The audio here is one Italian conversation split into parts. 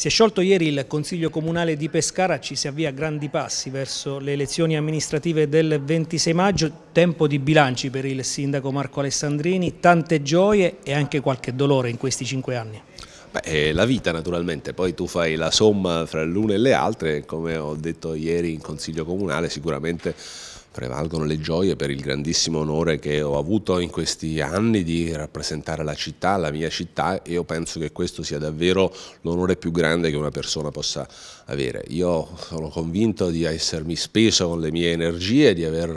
Si è sciolto ieri il Consiglio Comunale di Pescara, ci si avvia a grandi passi verso le elezioni amministrative del 26 maggio, tempo di bilanci per il Sindaco Marco Alessandrini, tante gioie e anche qualche dolore in questi cinque anni. Beh, la vita naturalmente, poi tu fai la somma fra l'una e le altre, come ho detto ieri in Consiglio Comunale, sicuramente prevalgono le gioie per il grandissimo onore che ho avuto in questi anni di rappresentare la città, la mia città e io penso che questo sia davvero l'onore più grande che una persona possa avere. Io sono convinto di essermi speso con le mie energie, di aver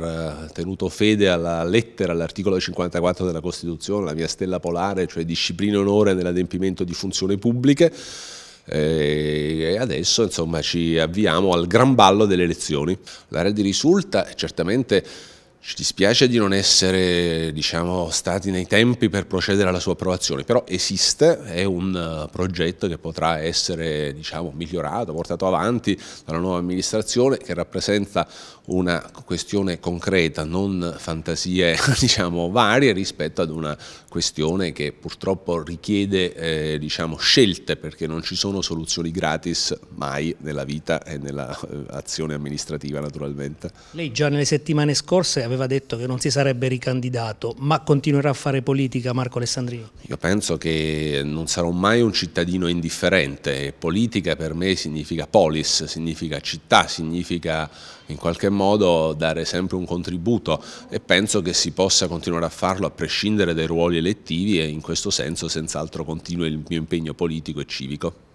eh, tenuto fede alla lettera, all'articolo 54 della Costituzione, la mia stella polare, cioè disciplina e onore nell'adempimento di funzioni pubbliche. Eh, e adesso insomma ci avviamo al gran ballo delle elezioni. L'area di risulta è certamente ci dispiace di non essere diciamo, stati nei tempi per procedere alla sua approvazione, però esiste, è un eh, progetto che potrà essere diciamo, migliorato, portato avanti dalla nuova amministrazione che rappresenta una questione concreta, non fantasie diciamo, varie rispetto ad una questione che purtroppo richiede eh, diciamo, scelte perché non ci sono soluzioni gratis mai nella vita e nell'azione eh, amministrativa naturalmente. Lei già nelle settimane scorse aveva aveva detto che non si sarebbe ricandidato, ma continuerà a fare politica Marco Alessandrino? Io penso che non sarò mai un cittadino indifferente, politica per me significa polis, significa città, significa in qualche modo dare sempre un contributo e penso che si possa continuare a farlo a prescindere dai ruoli elettivi e in questo senso senz'altro continua il mio impegno politico e civico.